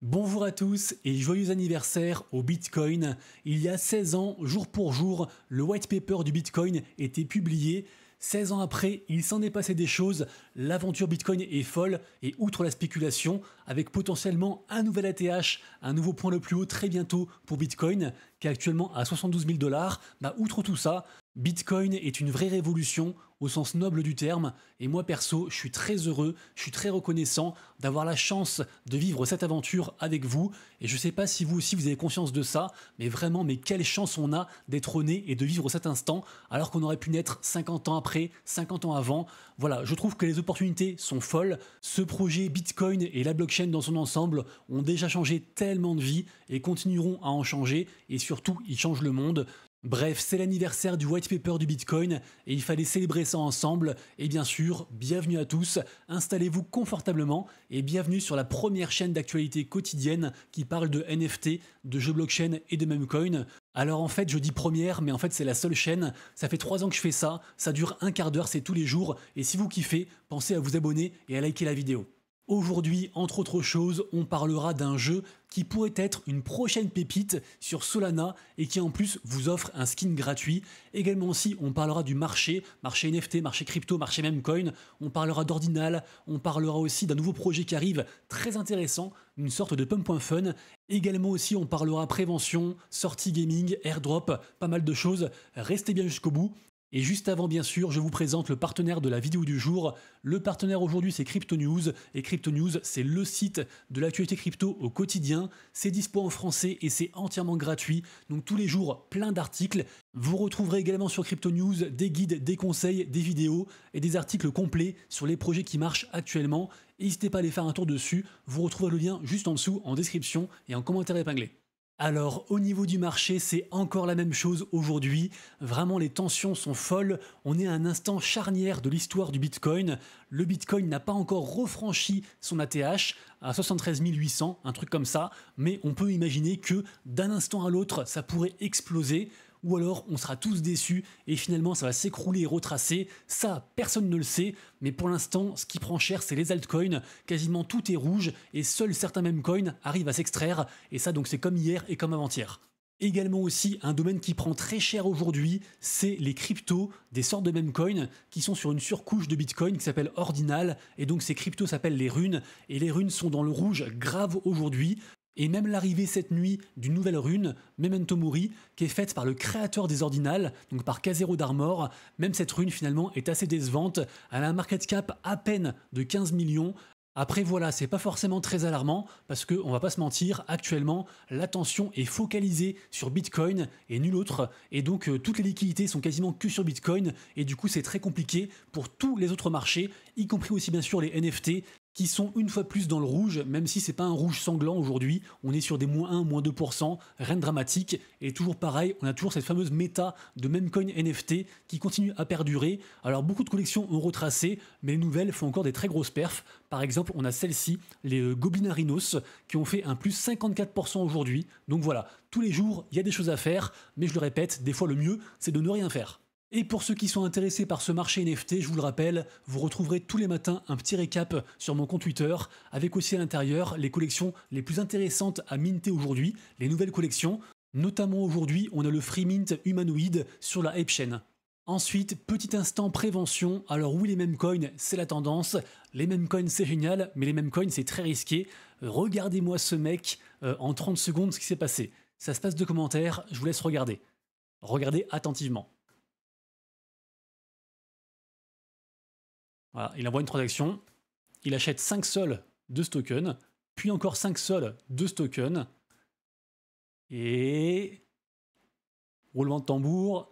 Bonjour à tous et joyeux anniversaire au Bitcoin. Il y a 16 ans, jour pour jour, le white paper du Bitcoin était publié. 16 ans après, il s'en est passé des choses. L'aventure Bitcoin est folle et outre la spéculation, avec potentiellement un nouvel ATH, un nouveau point le plus haut très bientôt pour Bitcoin, qui est actuellement à 72 000 dollars, bah, outre tout ça, Bitcoin est une vraie révolution au sens noble du terme et moi perso je suis très heureux, je suis très reconnaissant d'avoir la chance de vivre cette aventure avec vous et je sais pas si vous aussi vous avez conscience de ça mais vraiment mais quelle chance on a d'être né et de vivre cet instant alors qu'on aurait pu naître 50 ans après, 50 ans avant. Voilà, je trouve que les opportunités sont folles. Ce projet Bitcoin et la blockchain dans son ensemble ont déjà changé tellement de vie et continueront à en changer et surtout ils changent le monde. Bref, c'est l'anniversaire du white paper du Bitcoin et il fallait célébrer ça ensemble. Et bien sûr, bienvenue à tous, installez-vous confortablement et bienvenue sur la première chaîne d'actualité quotidienne qui parle de NFT, de jeux blockchain et de memecoin. Alors en fait, je dis première, mais en fait c'est la seule chaîne. Ça fait trois ans que je fais ça, ça dure un quart d'heure, c'est tous les jours. Et si vous kiffez, pensez à vous abonner et à liker la vidéo. Aujourd'hui, entre autres choses, on parlera d'un jeu qui pourrait être une prochaine pépite sur Solana et qui en plus vous offre un skin gratuit. Également aussi, on parlera du marché, marché NFT, marché crypto, marché même coin, on parlera d'Ordinal, on parlera aussi d'un nouveau projet qui arrive très intéressant, une sorte de fun. Également aussi on parlera prévention, sortie gaming, airdrop, pas mal de choses. Restez bien jusqu'au bout. Et juste avant, bien sûr, je vous présente le partenaire de la vidéo du jour. Le partenaire aujourd'hui, c'est News. Et News, c'est le site de l'actualité crypto au quotidien. C'est dispo en français et c'est entièrement gratuit. Donc tous les jours, plein d'articles. Vous retrouverez également sur News des guides, des conseils, des vidéos et des articles complets sur les projets qui marchent actuellement. N'hésitez pas à aller faire un tour dessus. Vous retrouverez le lien juste en dessous, en description et en commentaire épinglé. Alors au niveau du marché, c'est encore la même chose aujourd'hui. Vraiment les tensions sont folles. On est à un instant charnière de l'histoire du Bitcoin. Le Bitcoin n'a pas encore refranchi son ATH à 73 800, un truc comme ça, mais on peut imaginer que d'un instant à l'autre, ça pourrait exploser ou alors on sera tous déçus et finalement ça va s'écrouler et retracer. Ça, personne ne le sait, mais pour l'instant, ce qui prend cher, c'est les altcoins. Quasiment tout est rouge et seuls certains même coins arrivent à s'extraire, et ça donc c'est comme hier et comme avant-hier. Également aussi, un domaine qui prend très cher aujourd'hui, c'est les cryptos, des sortes de même coins qui sont sur une surcouche de Bitcoin qui s'appelle Ordinal, et donc ces cryptos s'appellent les runes, et les runes sont dans le rouge grave aujourd'hui, et même l'arrivée cette nuit d'une nouvelle rune, Memento Mori, qui est faite par le créateur des ordinales, donc par Casero d'Armor, même cette rune finalement est assez décevante, elle a un market cap à peine de 15 millions, après voilà, c'est pas forcément très alarmant parce que on va pas se mentir, actuellement l'attention est focalisée sur Bitcoin et nul autre et donc euh, toutes les liquidités sont quasiment que sur Bitcoin et du coup c'est très compliqué pour tous les autres marchés, y compris aussi bien sûr les NFT qui sont une fois plus dans le rouge, même si c'est pas un rouge sanglant aujourd'hui. On est sur des moins 1, moins 2%, rien de dramatique. Et toujours pareil, on a toujours cette fameuse méta de même coin NFT qui continue à perdurer. Alors beaucoup de collections ont retracé, mais les nouvelles font encore des très grosses perfs. Par exemple, on a celle-ci, les euh, Gobinarinos, qui ont fait un plus 54% aujourd'hui. Donc voilà, tous les jours, il y a des choses à faire, mais je le répète, des fois le mieux, c'est de ne rien faire. Et pour ceux qui sont intéressés par ce marché NFT, je vous le rappelle, vous retrouverez tous les matins un petit récap sur mon compte Twitter, avec aussi à l'intérieur les collections les plus intéressantes à minter aujourd'hui, les nouvelles collections. Notamment aujourd'hui, on a le free mint humanoïde sur la Ape Chain. Ensuite, petit instant prévention. Alors oui, les mêmes coins, c'est la tendance. Les mêmes coins, c'est génial, mais les mêmes coins, c'est très risqué. Regardez-moi ce mec euh, en 30 secondes ce qui s'est passé. Ça se passe de commentaires, je vous laisse regarder. Regardez attentivement. il envoie une transaction, il achète 5 sols de ce token, puis encore 5 sols de ce token, et roulement de tambour,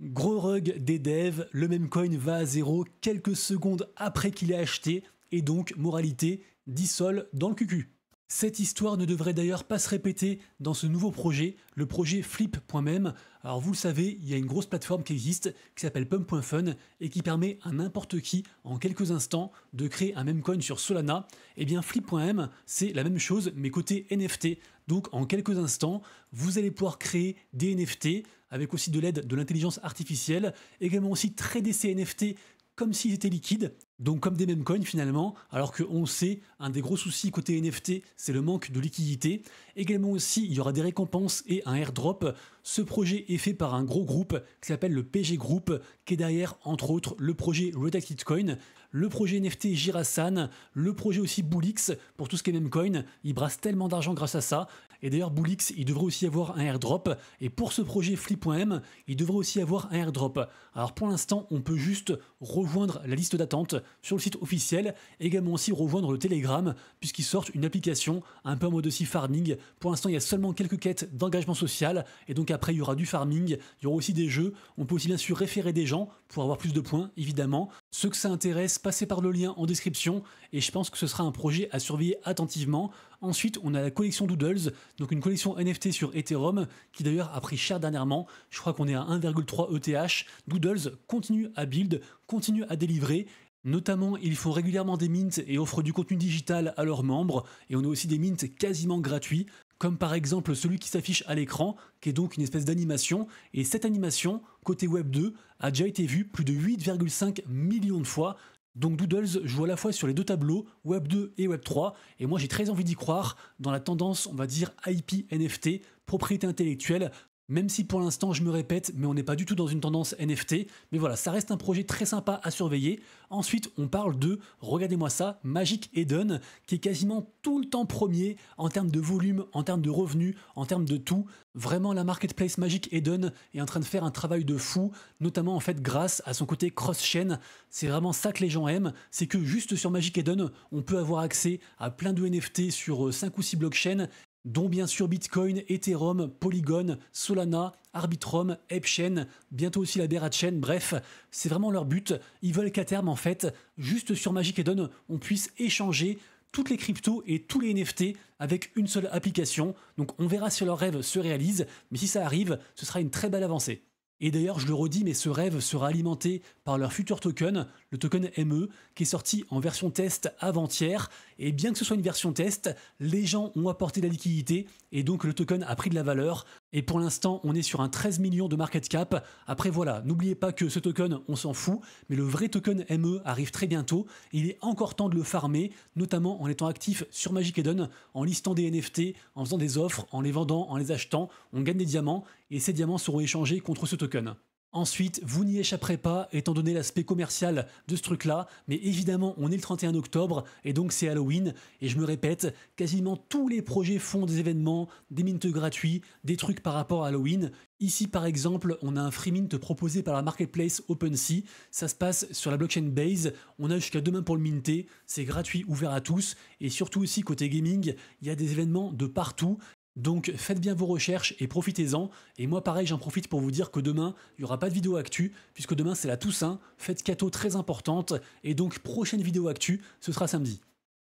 gros rug des devs, le même coin va à zéro quelques secondes après qu'il ait acheté, et donc moralité, 10 sols dans le cucu. Cette histoire ne devrait d'ailleurs pas se répéter dans ce nouveau projet, le projet Flip.M. Alors vous le savez, il y a une grosse plateforme qui existe, qui s'appelle pump.fun, et qui permet à n'importe qui, en quelques instants, de créer un même coin sur Solana. Eh bien flip.m, c'est la même chose, mais côté NFT. Donc en quelques instants, vous allez pouvoir créer des NFT, avec aussi de l'aide de l'intelligence artificielle, également aussi trader ces NFT comme s'ils étaient liquides, donc comme des meme coins finalement, alors qu'on sait, un des gros soucis côté NFT, c'est le manque de liquidité. Également aussi, il y aura des récompenses et un airdrop. Ce projet est fait par un gros groupe qui s'appelle le PG Group, qui est derrière, entre autres, le projet Redacted Coin, le projet NFT Jirasan, le projet aussi Bullix pour tout ce qui est meme coin. Ils brassent tellement d'argent grâce à ça, et d'ailleurs, Boulix, il devrait aussi avoir un airdrop. Et pour ce projet Flip.m, il devrait aussi avoir un airdrop. Alors pour l'instant, on peut juste rejoindre la liste d'attente sur le site officiel, également aussi rejoindre le Telegram, puisqu'il sortent une application un peu en mode aussi farming. Pour l'instant, il y a seulement quelques quêtes d'engagement social, et donc après, il y aura du farming, il y aura aussi des jeux. On peut aussi bien sûr référer des gens pour avoir plus de points, évidemment. Ceux que ça intéresse, passez par le lien en description et je pense que ce sera un projet à surveiller attentivement. Ensuite, on a la collection Doodles, donc une collection NFT sur Ethereum qui d'ailleurs a pris cher dernièrement. Je crois qu'on est à 1,3 ETH. Doodles continue à build, continue à délivrer Notamment, ils font régulièrement des mints et offrent du contenu digital à leurs membres, et on a aussi des mints quasiment gratuits comme par exemple celui qui s'affiche à l'écran, qui est donc une espèce d'animation, et cette animation, côté Web 2, a déjà été vue plus de 8,5 millions de fois, donc Doodles joue à la fois sur les deux tableaux, Web 2 et Web 3, et moi j'ai très envie d'y croire dans la tendance, on va dire, IP NFT, propriété intellectuelle, même si pour l'instant je me répète, mais on n'est pas du tout dans une tendance NFT. Mais voilà, ça reste un projet très sympa à surveiller. Ensuite, on parle de, regardez-moi ça, Magic Eden, qui est quasiment tout le temps premier en termes de volume, en termes de revenus, en termes de tout. Vraiment, la marketplace Magic Eden est en train de faire un travail de fou, notamment en fait grâce à son côté cross-chain. C'est vraiment ça que les gens aiment, c'est que juste sur Magic Eden, on peut avoir accès à plein de NFT sur 5 euh, ou 6 blockchains dont bien sûr Bitcoin, Ethereum, Polygon, Solana, Arbitrum, Epchain, bientôt aussi la BeraChain. bref, c'est vraiment leur but. Ils veulent qu'à terme, en fait, juste sur Magic Eden, on puisse échanger toutes les cryptos et tous les NFT avec une seule application. Donc on verra si leur rêve se réalise, mais si ça arrive, ce sera une très belle avancée. Et d'ailleurs, je le redis, mais ce rêve sera alimenté par leur futur token, le token ME, qui est sorti en version test avant-hier. Et bien que ce soit une version test, les gens ont apporté de la liquidité et donc le token a pris de la valeur. Et pour l'instant, on est sur un 13 millions de market cap. Après voilà, n'oubliez pas que ce token, on s'en fout, mais le vrai token ME arrive très bientôt il est encore temps de le farmer, notamment en étant actif sur Magic Eden, en listant des NFT, en faisant des offres, en les vendant, en les achetant, on gagne des diamants et ces diamants seront échangés contre ce token. Ensuite, vous n'y échapperez pas, étant donné l'aspect commercial de ce truc-là, mais évidemment, on est le 31 octobre, et donc c'est Halloween, et je me répète, quasiment tous les projets font des événements, des mintes gratuits, des trucs par rapport à Halloween. Ici, par exemple, on a un free mint proposé par la marketplace OpenSea, ça se passe sur la blockchain Base, on a jusqu'à demain pour le minter, c'est gratuit, ouvert à tous, et surtout aussi côté gaming, il y a des événements de partout, donc faites bien vos recherches et profitez-en. Et moi pareil, j'en profite pour vous dire que demain, il n'y aura pas de vidéo actu, puisque demain c'est la Toussaint, fête catho très importante, et donc prochaine vidéo actu, ce sera samedi.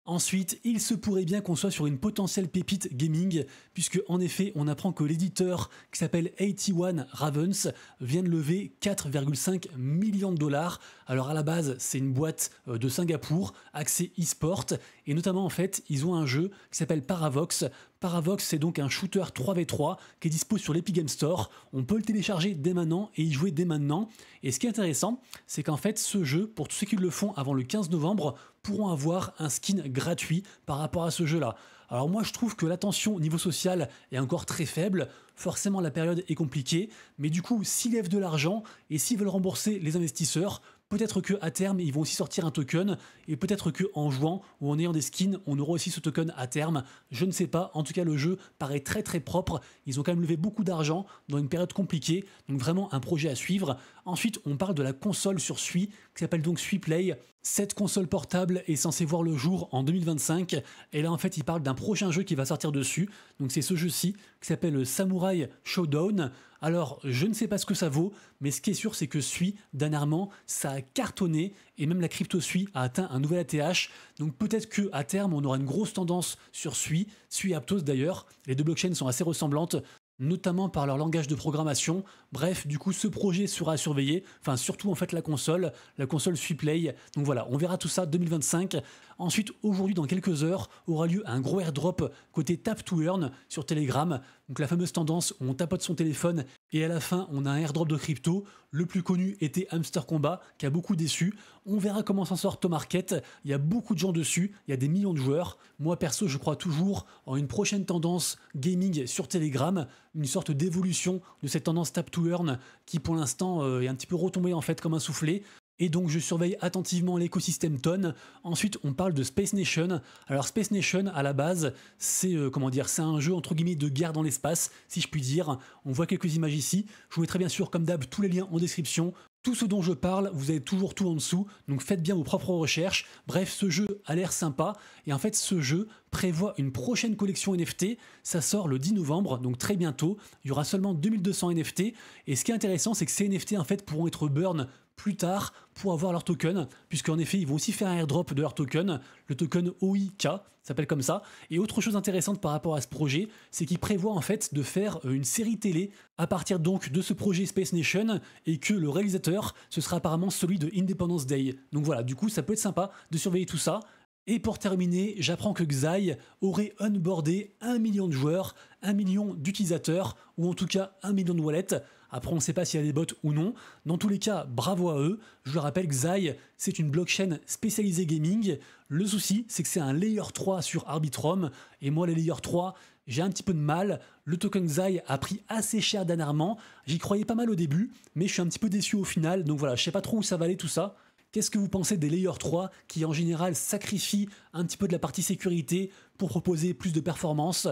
Ensuite, il se pourrait bien qu'on soit sur une potentielle pépite gaming, puisque en effet, on apprend que l'éditeur qui s'appelle 81 Ravens vient de lever 4,5 millions de dollars. Alors à la base, c'est une boîte euh, de Singapour axée e-sport, et notamment en fait, ils ont un jeu qui s'appelle Paravox, Paravox, c'est donc un shooter 3v3 qui est dispo sur l'Epic Games Store. On peut le télécharger dès maintenant et y jouer dès maintenant. Et ce qui est intéressant, c'est qu'en fait, ce jeu, pour tous ceux qui le font avant le 15 novembre, pourront avoir un skin gratuit par rapport à ce jeu-là. Alors moi je trouve que l'attention au niveau social est encore très faible, forcément la période est compliquée, mais du coup s'ils lèvent de l'argent et s'ils veulent rembourser les investisseurs, Peut-être que à terme, ils vont aussi sortir un token, et peut-être que en jouant ou en ayant des skins, on aura aussi ce token à terme. Je ne sais pas. En tout cas, le jeu paraît très très propre. Ils ont quand même levé beaucoup d'argent dans une période compliquée, donc vraiment un projet à suivre. Ensuite, on parle de la console sur Sui, qui s'appelle donc SuiPlay. Play. Cette console portable est censée voir le jour en 2025, et là en fait il parle d'un prochain jeu qui va sortir dessus, donc c'est ce jeu-ci, qui s'appelle Samurai Showdown. Alors je ne sais pas ce que ça vaut, mais ce qui est sûr c'est que Sui, dernièrement, ça a cartonné, et même la crypto Sui a atteint un nouvel ATH, donc peut-être que à terme on aura une grosse tendance sur Sui, Sui Aptos d'ailleurs, les deux blockchains sont assez ressemblantes, notamment par leur langage de programmation. Bref, du coup, ce projet sera à surveiller, enfin surtout en fait la console, la console Play. Donc voilà, on verra tout ça 2025. Ensuite, aujourd'hui, dans quelques heures, aura lieu un gros airdrop côté Tap to Earn sur Telegram. Donc la fameuse tendance où on tapote son téléphone et à la fin, on a un airdrop de crypto. Le plus connu était Hamster Combat, qui a beaucoup déçu. On verra comment s'en sort Tom Market. Il y a beaucoup de gens dessus, il y a des millions de joueurs. Moi perso, je crois toujours en une prochaine tendance gaming sur Telegram, une sorte d'évolution de cette tendance tap to earn qui pour l'instant euh, est un petit peu retombée en fait comme un soufflé et donc je surveille attentivement l'écosystème Ton. Ensuite, on parle de Space Nation. Alors Space Nation, à la base, c'est euh, comment dire, c'est un jeu entre guillemets de guerre dans l'espace, si je puis dire. On voit quelques images ici. Je vous mettrai bien sûr, comme d'hab, tous les liens en description. Tout ce dont je parle, vous avez toujours tout en dessous, donc faites bien vos propres recherches. Bref, ce jeu a l'air sympa, et en fait ce jeu prévoit une prochaine collection NFT, ça sort le 10 novembre, donc très bientôt, il y aura seulement 2200 NFT, et ce qui est intéressant c'est que ces NFT en fait pourront être burn plus tard pour avoir leur token, puisqu'en effet, ils vont aussi faire un airdrop de leur token, le token OIK, s'appelle comme ça. Et autre chose intéressante par rapport à ce projet, c'est qu'il prévoit en fait de faire euh, une série télé à partir donc de ce projet Space Nation, et que le réalisateur, ce sera apparemment celui de Independence Day. Donc voilà, du coup, ça peut être sympa de surveiller tout ça. Et pour terminer, j'apprends que Xai aurait onboardé un million de joueurs, un million d'utilisateurs, ou en tout cas un million de wallets après, on ne sait pas s'il y a des bots ou non. Dans tous les cas, bravo à eux. Je le rappelle, Xai, c'est une blockchain spécialisée gaming. Le souci, c'est que c'est un layer 3 sur Arbitrum. Et moi, les layer 3, j'ai un petit peu de mal. Le token Xai a pris assez cher dernièrement. J'y croyais pas mal au début, mais je suis un petit peu déçu au final. Donc voilà, je ne sais pas trop où ça va aller tout ça. Qu'est-ce que vous pensez des Layer 3 qui en général sacrifient un petit peu de la partie sécurité pour proposer plus de performance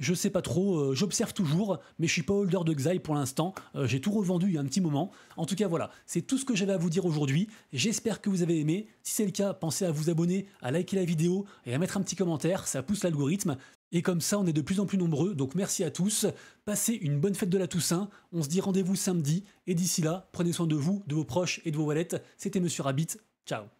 je sais pas trop, euh, j'observe toujours, mais je suis pas holder de Xai pour l'instant, euh, j'ai tout revendu il y a un petit moment. En tout cas voilà, c'est tout ce que j'avais à vous dire aujourd'hui, j'espère que vous avez aimé, si c'est le cas, pensez à vous abonner, à liker la vidéo et à mettre un petit commentaire, ça pousse l'algorithme. Et comme ça, on est de plus en plus nombreux, donc merci à tous. Passez une bonne fête de la Toussaint, on se dit rendez-vous samedi, et d'ici là, prenez soin de vous, de vos proches et de vos wallets. C'était Monsieur Rabbit, ciao